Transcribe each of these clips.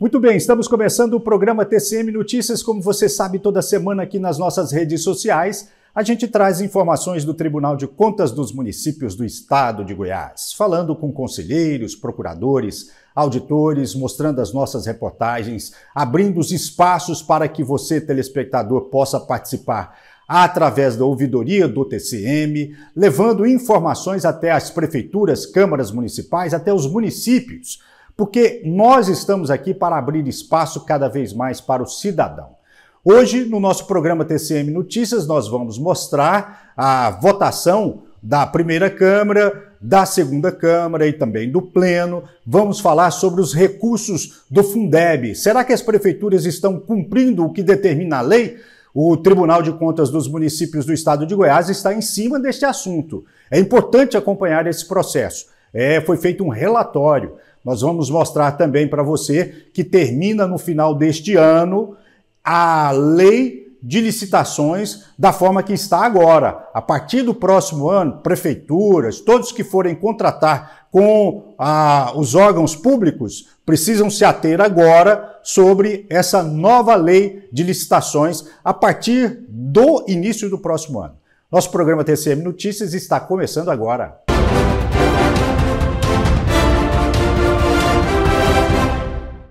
Muito bem, estamos começando o programa TCM Notícias. Como você sabe, toda semana aqui nas nossas redes sociais, a gente traz informações do Tribunal de Contas dos municípios do estado de Goiás, falando com conselheiros, procuradores, auditores, mostrando as nossas reportagens, abrindo os espaços para que você, telespectador, possa participar através da ouvidoria do TCM, levando informações até as prefeituras, câmaras municipais, até os municípios porque nós estamos aqui para abrir espaço cada vez mais para o cidadão. Hoje, no nosso programa TCM Notícias, nós vamos mostrar a votação da primeira Câmara, da segunda Câmara e também do Pleno. Vamos falar sobre os recursos do Fundeb. Será que as prefeituras estão cumprindo o que determina a lei? O Tribunal de Contas dos Municípios do Estado de Goiás está em cima deste assunto. É importante acompanhar esse processo. É, foi feito um relatório. Nós vamos mostrar também para você que termina no final deste ano a lei de licitações da forma que está agora. A partir do próximo ano, prefeituras, todos que forem contratar com ah, os órgãos públicos precisam se ater agora sobre essa nova lei de licitações a partir do início do próximo ano. Nosso programa TCM Notícias está começando agora.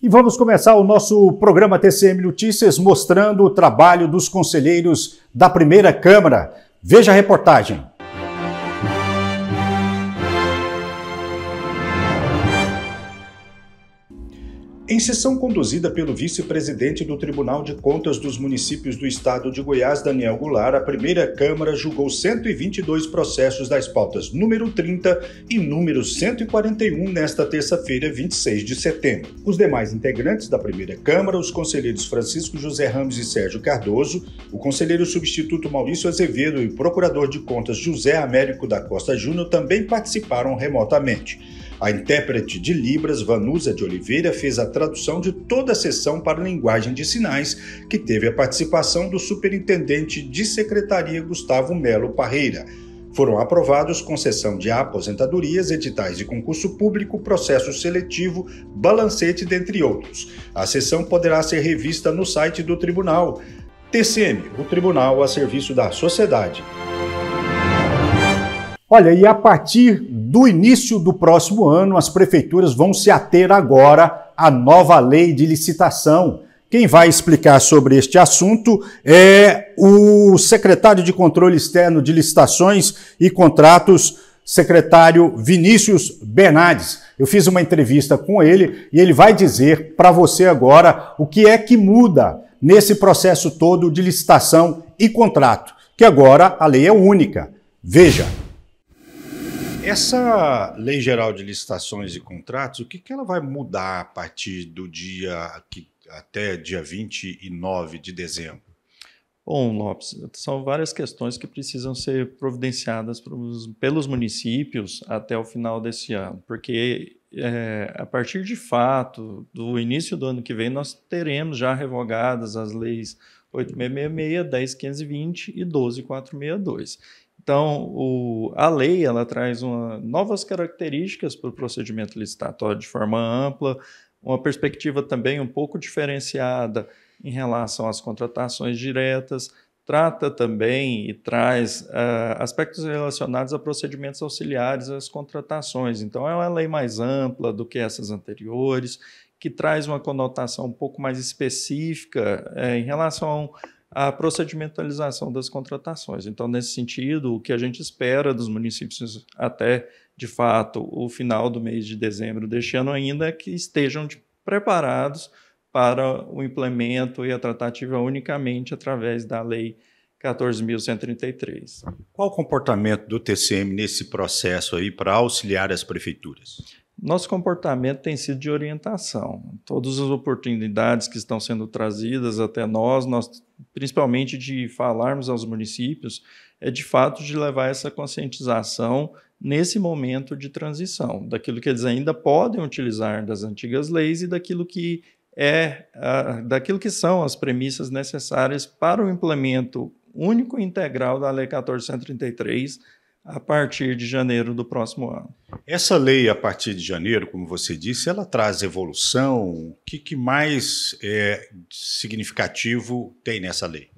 E vamos começar o nosso programa TCM Notícias mostrando o trabalho dos conselheiros da primeira Câmara. Veja a reportagem. Em sessão conduzida pelo vice-presidente do Tribunal de Contas dos Municípios do Estado de Goiás, Daniel Goulart, a primeira Câmara julgou 122 processos das pautas número 30 e número 141 nesta terça-feira, 26 de setembro. Os demais integrantes da primeira Câmara, os conselheiros Francisco José Ramos e Sérgio Cardoso, o conselheiro substituto Maurício Azevedo e o procurador de contas José Américo da Costa Júnior também participaram remotamente. A intérprete de Libras, Vanusa de Oliveira, fez a tradução de toda a sessão para a linguagem de sinais, que teve a participação do superintendente de secretaria Gustavo Melo Parreira. Foram aprovados concessão de aposentadorias, editais de concurso público, processo seletivo, balancete, dentre outros. A sessão poderá ser revista no site do Tribunal. TCM, o Tribunal a Serviço da Sociedade. Olha, e a partir do início do próximo ano, as prefeituras vão se ater agora à nova lei de licitação. Quem vai explicar sobre este assunto é o secretário de Controle Externo de Licitações e Contratos, secretário Vinícius Bernardes. Eu fiz uma entrevista com ele e ele vai dizer para você agora o que é que muda nesse processo todo de licitação e contrato, que agora a lei é única. Veja. Essa Lei Geral de Licitações e Contratos, o que, que ela vai mudar a partir do dia que, até dia 29 de dezembro? Bom, Lopes, são várias questões que precisam ser providenciadas pelos municípios até o final desse ano, porque é, a partir de fato, do início do ano que vem, nós teremos já revogadas as leis 8666, 10520 e 12462. Então, o, a lei ela traz uma, novas características para o procedimento licitatório de forma ampla, uma perspectiva também um pouco diferenciada em relação às contratações diretas, trata também e traz uh, aspectos relacionados a procedimentos auxiliares às contratações. Então, é uma lei mais ampla do que essas anteriores, que traz uma conotação um pouco mais específica uh, em relação a procedimentalização das contratações. Então, nesse sentido, o que a gente espera dos municípios até, de fato, o final do mês de dezembro deste ano ainda é que estejam preparados para o implemento e a tratativa unicamente através da lei 14.133. Qual o comportamento do TCM nesse processo aí para auxiliar as prefeituras? Nosso comportamento tem sido de orientação. Todas as oportunidades que estão sendo trazidas até nós, nós principalmente de falarmos aos municípios, é de fato de levar essa conscientização nesse momento de transição, daquilo que eles ainda podem utilizar das antigas leis e daquilo que é a, daquilo que são as premissas necessárias para o implemento único e integral da Lei 14133 a partir de janeiro do próximo ano. Essa lei, a partir de janeiro, como você disse, ela traz evolução. O que, que mais é, significativo tem nessa lei?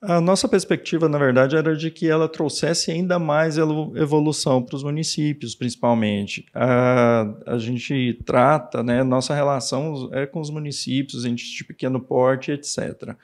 A nossa perspectiva, na verdade, era de que ela trouxesse ainda mais evolução para os municípios, principalmente. A, a gente trata, né, nossa relação é com os municípios, entes de pequeno porte, etc.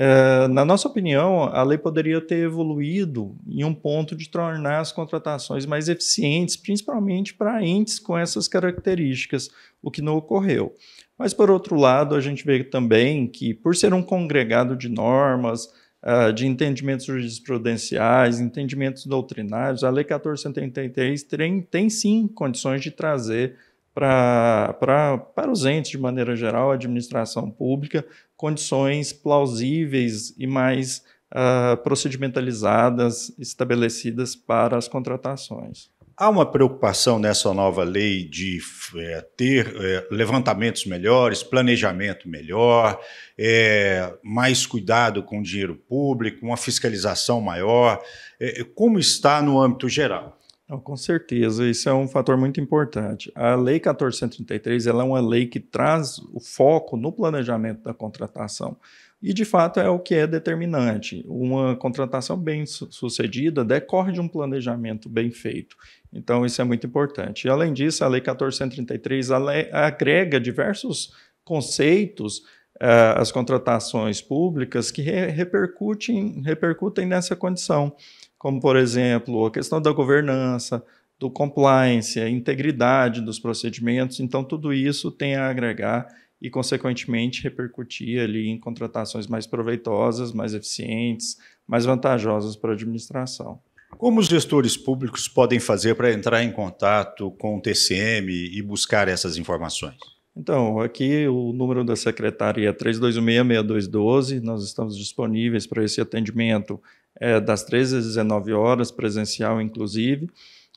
Eh, na nossa opinião, a lei poderia ter evoluído em um ponto de tornar as contratações mais eficientes, principalmente para entes com essas características, o que não ocorreu. Mas, por outro lado, a gente vê também que, por ser um congregado de normas, uh, de entendimentos jurisprudenciais, entendimentos doutrinários, a Lei 1433 tem, tem sim condições de trazer para, para, para os entes, de maneira geral, a administração pública, condições plausíveis e mais uh, procedimentalizadas estabelecidas para as contratações. Há uma preocupação nessa nova lei de é, ter é, levantamentos melhores, planejamento melhor, é, mais cuidado com o dinheiro público, uma fiscalização maior. É, como está no âmbito geral? com certeza, isso é um fator muito importante. A Lei 1433 ela é uma lei que traz o foco no planejamento da contratação. E, de fato, é o que é determinante. Uma contratação bem sucedida decorre de um planejamento bem feito. Então, isso é muito importante. E, além disso, a Lei 1433 é, agrega diversos conceitos eh, às contratações públicas que re repercutem, repercutem nessa condição como, por exemplo, a questão da governança, do compliance, a integridade dos procedimentos. Então, tudo isso tem a agregar e, consequentemente, repercutir ali em contratações mais proveitosas, mais eficientes, mais vantajosas para a administração. Como os gestores públicos podem fazer para entrar em contato com o TCM e buscar essas informações? Então, aqui o número da secretaria é 3216-6212, nós estamos disponíveis para esse atendimento é, das 13 às 19 horas, presencial inclusive.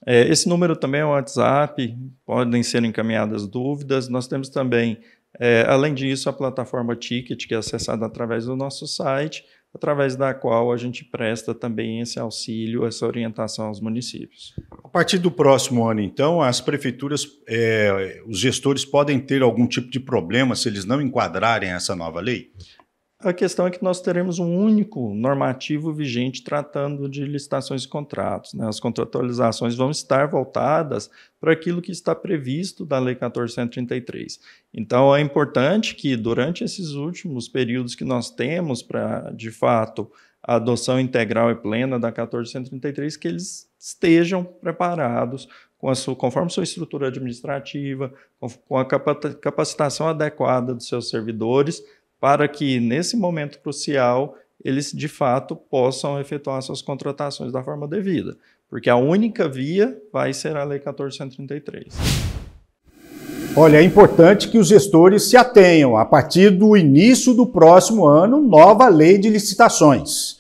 É, esse número também é o WhatsApp, podem ser encaminhadas dúvidas. Nós temos também, é, além disso, a plataforma Ticket, que é acessada através do nosso site, através da qual a gente presta também esse auxílio, essa orientação aos municípios. A partir do próximo ano, então, as prefeituras, é, os gestores podem ter algum tipo de problema se eles não enquadrarem essa nova lei? A questão é que nós teremos um único normativo vigente tratando de licitações e contratos. Né? As contratualizações vão estar voltadas para aquilo que está previsto da Lei 1433. Então, é importante que, durante esses últimos períodos que nós temos para, de fato, a adoção integral e plena da 1433, que eles estejam preparados com a sua, conforme sua estrutura administrativa, com a capacitação adequada dos seus servidores para que nesse momento crucial eles de fato possam efetuar suas contratações da forma devida, porque a única via vai ser a Lei 1433. Olha, é importante que os gestores se atenham. A partir do início do próximo ano, nova lei de licitações.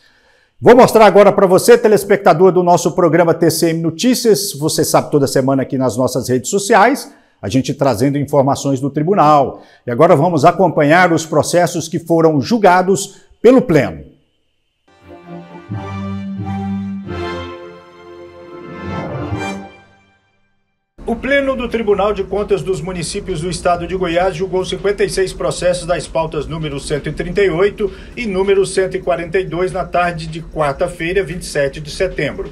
Vou mostrar agora para você, telespectador do nosso programa TCM Notícias. Você sabe toda semana aqui nas nossas redes sociais a gente trazendo informações do tribunal. E agora vamos acompanhar os processos que foram julgados pelo Pleno. O Pleno do Tribunal de Contas dos Municípios do Estado de Goiás julgou 56 processos das pautas número 138 e número 142 na tarde de quarta-feira, 27 de setembro.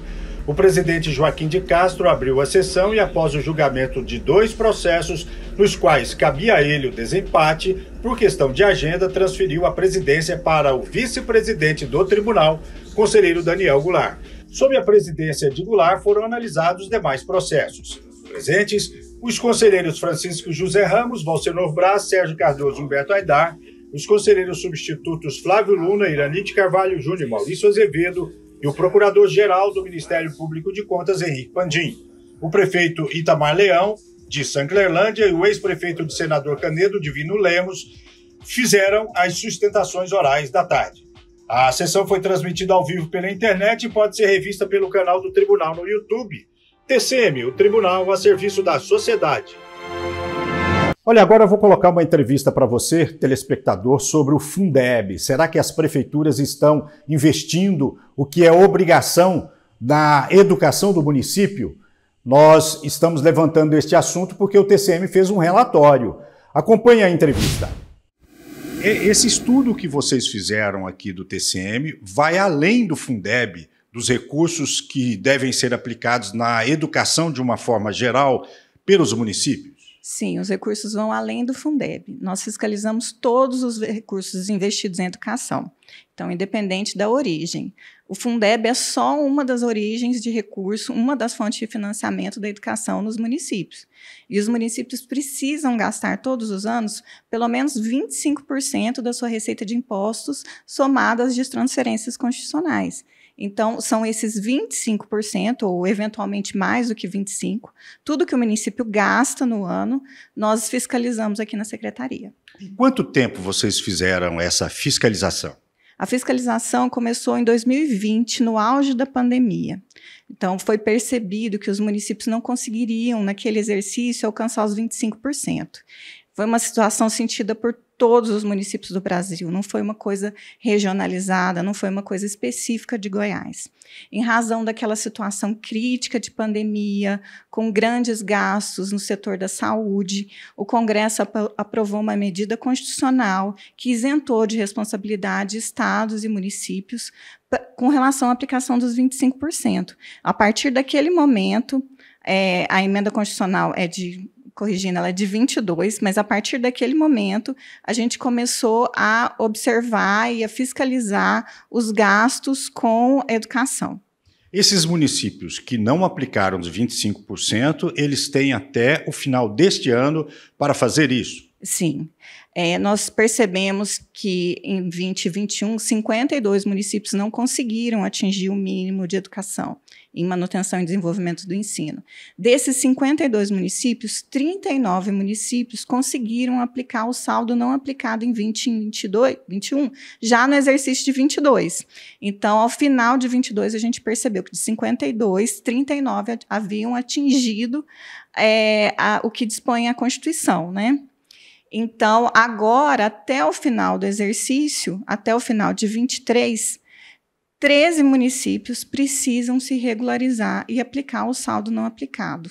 O presidente Joaquim de Castro abriu a sessão e, após o julgamento de dois processos, nos quais cabia a ele o desempate, por questão de agenda, transferiu a presidência para o vice-presidente do tribunal, conselheiro Daniel Goulart. Sob a presidência de Goulart foram analisados os demais processos. Presentes, os conselheiros Francisco José Ramos, Valcenor Brás, Sérgio Cardoso Humberto Aidar, os conselheiros substitutos Flávio Luna, Irani de Carvalho Júnior e Maurício Azevedo, e o procurador-geral do Ministério Público de Contas, Henrique Pandim. O prefeito Itamar Leão, de Sanclerlândia, e o ex-prefeito de Senador Canedo, Divino Lemos, fizeram as sustentações orais da tarde. A sessão foi transmitida ao vivo pela internet e pode ser revista pelo canal do tribunal no YouTube. TCM, o tribunal a serviço da sociedade. Olha, agora eu vou colocar uma entrevista para você, telespectador, sobre o Fundeb. Será que as prefeituras estão investindo o que é obrigação na educação do município? Nós estamos levantando este assunto porque o TCM fez um relatório. Acompanhe a entrevista. Esse estudo que vocês fizeram aqui do TCM vai além do Fundeb, dos recursos que devem ser aplicados na educação de uma forma geral pelos municípios? Sim, os recursos vão além do Fundeb. Nós fiscalizamos todos os recursos investidos em educação. Então, independente da origem. O Fundeb é só uma das origens de recurso, uma das fontes de financiamento da educação nos municípios. E os municípios precisam gastar todos os anos pelo menos 25% da sua receita de impostos somadas de transferências constitucionais. Então, são esses 25%, ou eventualmente mais do que 25%, tudo que o município gasta no ano, nós fiscalizamos aqui na secretaria. Em quanto tempo vocês fizeram essa fiscalização? A fiscalização começou em 2020, no auge da pandemia. Então, foi percebido que os municípios não conseguiriam, naquele exercício, alcançar os 25%. Foi uma situação sentida por todos os municípios do Brasil, não foi uma coisa regionalizada, não foi uma coisa específica de Goiás. Em razão daquela situação crítica de pandemia, com grandes gastos no setor da saúde, o Congresso aprovou uma medida constitucional que isentou de responsabilidade estados e municípios com relação à aplicação dos 25%. A partir daquele momento, é, a emenda constitucional é de corrigindo, ela é de 22, mas a partir daquele momento a gente começou a observar e a fiscalizar os gastos com a educação. Esses municípios que não aplicaram os 25%, eles têm até o final deste ano para fazer isso. Sim. É, nós percebemos que em 2021, 52 municípios não conseguiram atingir o mínimo de educação em manutenção e desenvolvimento do ensino. Desses 52 municípios, 39 municípios conseguiram aplicar o saldo não aplicado em 2021, já no exercício de 22. Então, ao final de 22, a gente percebeu que de 52, 39 haviam atingido é, a, o que dispõe a Constituição, né? Então, agora, até o final do exercício, até o final de 23, 13 municípios precisam se regularizar e aplicar o saldo não aplicado.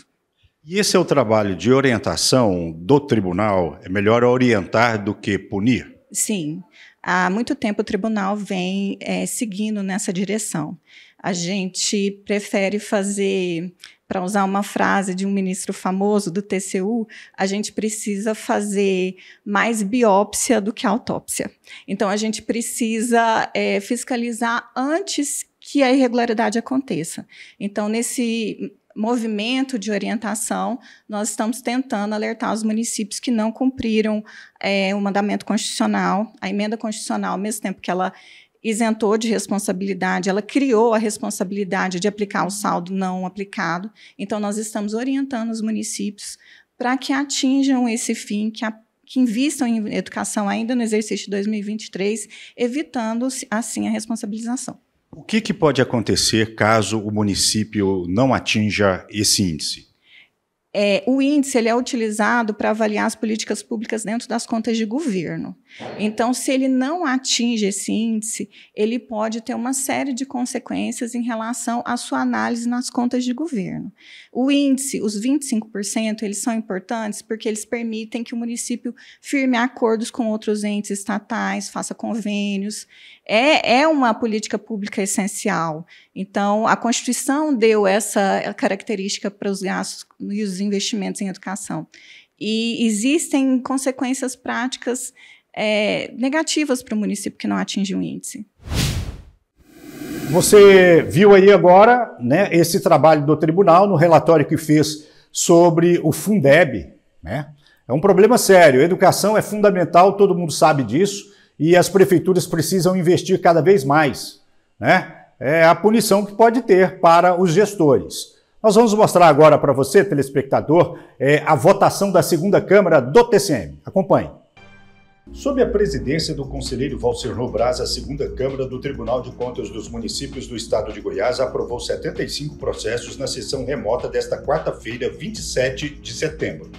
E esse é o trabalho de orientação do tribunal? É melhor orientar do que punir? Sim. Há muito tempo o tribunal vem é, seguindo nessa direção a gente prefere fazer, para usar uma frase de um ministro famoso do TCU, a gente precisa fazer mais biópsia do que autópsia. Então, a gente precisa é, fiscalizar antes que a irregularidade aconteça. Então, nesse movimento de orientação, nós estamos tentando alertar os municípios que não cumpriram é, o mandamento constitucional, a emenda constitucional, ao mesmo tempo que ela isentou de responsabilidade, ela criou a responsabilidade de aplicar o saldo não aplicado. Então, nós estamos orientando os municípios para que atinjam esse fim, que, a, que invistam em educação ainda no exercício de 2023, evitando, assim, a responsabilização. O que, que pode acontecer caso o município não atinja esse índice? É, o índice ele é utilizado para avaliar as políticas públicas dentro das contas de governo. Então, se ele não atinge esse índice, ele pode ter uma série de consequências em relação à sua análise nas contas de governo. O índice, os 25%, eles são importantes porque eles permitem que o município firme acordos com outros entes estatais, faça convênios. É, é uma política pública essencial. Então, a Constituição deu essa característica para os gastos e os investimentos em educação. E existem consequências práticas é, negativas para o município que não atinge o índice. Você viu aí agora né, esse trabalho do tribunal no relatório que fez sobre o Fundeb. Né? É um problema sério. A educação é fundamental, todo mundo sabe disso, e as prefeituras precisam investir cada vez mais. Né? É a punição que pode ter para os gestores. Nós vamos mostrar agora para você, telespectador, é, a votação da segunda Câmara do TCM. Acompanhe. Sob a presidência do conselheiro Valcerno Braz, a segunda Câmara do Tribunal de Contas dos Municípios do Estado de Goiás aprovou 75 processos na sessão remota desta quarta-feira, 27 de setembro.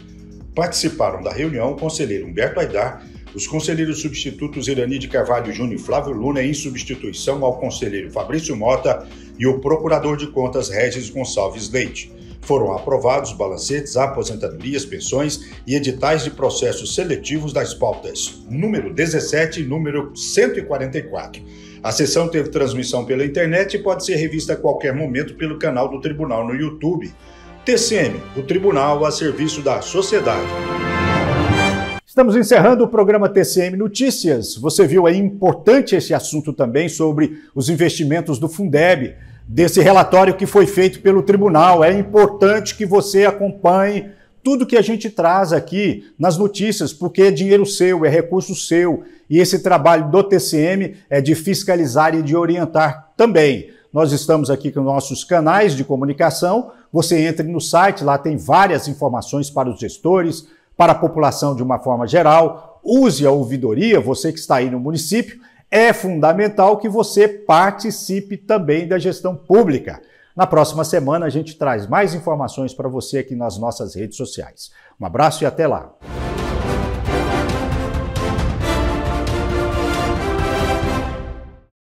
Participaram da reunião o conselheiro Humberto Aidar, os conselheiros substitutos Irani de Carvalho Júnior e Flávio Luna em substituição ao conselheiro Fabrício Mota e o procurador de contas Regis Gonçalves Leite foram aprovados balancetes, aposentadorias, pensões e editais de processos seletivos das pautas número 17 e número 144. A sessão teve transmissão pela internet e pode ser revista a qualquer momento pelo canal do Tribunal no YouTube. TCM, o Tribunal a serviço da sociedade. Estamos encerrando o programa TCM Notícias. Você viu aí importante esse assunto também sobre os investimentos do Fundeb desse relatório que foi feito pelo tribunal. É importante que você acompanhe tudo que a gente traz aqui nas notícias, porque é dinheiro seu, é recurso seu, e esse trabalho do TCM é de fiscalizar e de orientar também. Nós estamos aqui com nossos canais de comunicação. Você entre no site, lá tem várias informações para os gestores, para a população de uma forma geral. Use a ouvidoria, você que está aí no município, é fundamental que você participe também da gestão pública. Na próxima semana a gente traz mais informações para você aqui nas nossas redes sociais. Um abraço e até lá!